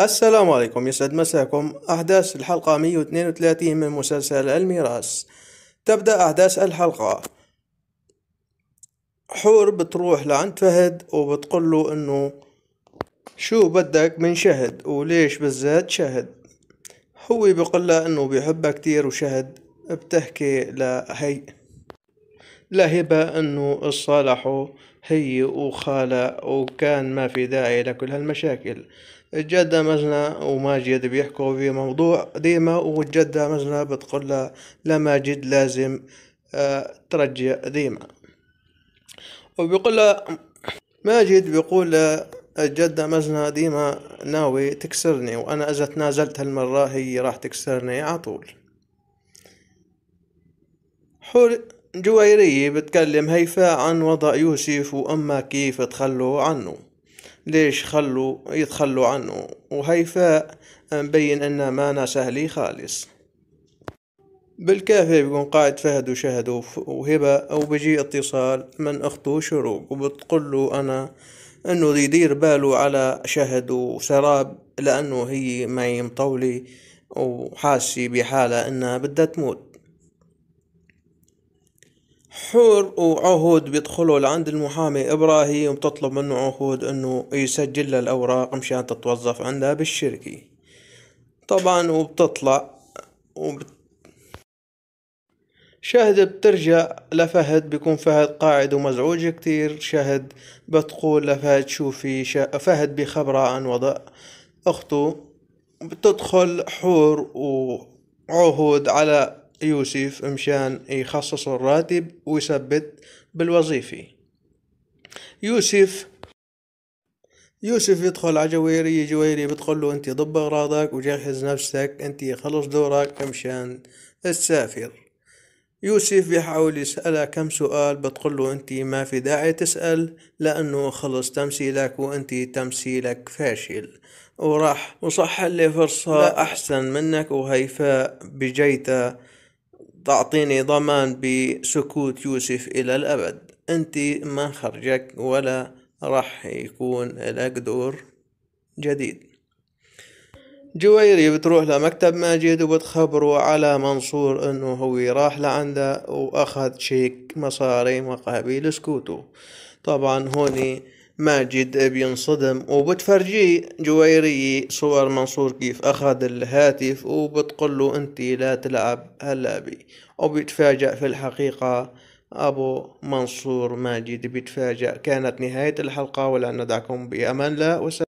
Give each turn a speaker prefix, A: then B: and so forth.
A: السلام عليكم يسعد مساكم أحداث الحلقة 132 من مسلسل الميراث تبدأ أحداث الحلقة حور بتروح لعند فهد وبتقول له إنه شو بدك من شهد وليش بالذات شهد هو بيقول له إنه بيحبها كتير وشهد بتحكي لهي لا هبة انه اتصالحوا هي وخالة وكان ما في داعي لكل هالمشاكل الجدة مزنة وماجد بيحكوا في موضوع ديما والجدة مزنة بتقول له لماجد لازم آه، ترجع ديما وبيقول له ماجد بيقول لها الجدة مزنة ديما ناوي تكسرني وأنا إذا تنازلت هالمرة هي راح تكسرني على طول جويرية بتكلم هيفاء عن وضع يوسف وأما كيف تخلوا عنه ليش خلوا يتخلوا عنه وهيفاء مبين أن مانا سهلي خالص بالكافي بيكون قاعد فهد وشهد وهبة وبيجي اتصال من أخته شروق وبتقوله أنا أنه يدير باله على شهد وسراب لأنه هي معي مطولة وحاسة بحالة أنها بدها تموت حور وعهود بيدخلوا لعند المحامي ابراهيم وبتطلب منه عهود انه يسجل له الاوراق مشان تتوظف عندها بالشركة طبعا وبتطلع وبت... شهد بترجع لفهد بيكون فهد قاعد ومزعوج كتير شهد بتقول لفهد شوفي فهد بخبرة عن وضع أخته بتدخل حور وعهود على يوسف مشان يخصص الراتب ويثبت بالوظيفي يوسف يوسف يدخل على جويري جويري بتقول له انت ضب اغراضك وجهز نفسك انت خلص دورك مشان تسافر يوسف بيحاول يسألها كم سؤال بتقول له انت ما في داعي تسأل لانه خلص تمثيلك وانت تمثيلك فاشل وراح وصح لي فرصة احسن منك وهيفاء بجيتها تعطيني ضمان بسكوت يوسف إلى الأبد أنت ما خرجك ولا راح يكون لك دور جديد جويري بتروح لمكتب ماجد وبتخبره على منصور انه هو راح لعنده واخذ شيك مصاري مقابل سكوته طبعا هوني ماجد بينصدم وبتفرجيه جويري صور منصور كيف أخذ الهاتف وبتقول له أنت لا تلعب هلا بي وبيتفاجأ في الحقيقة أبو منصور ماجد بيتفاجأ كانت نهاية الحلقة ولا ندعكم بأمان الله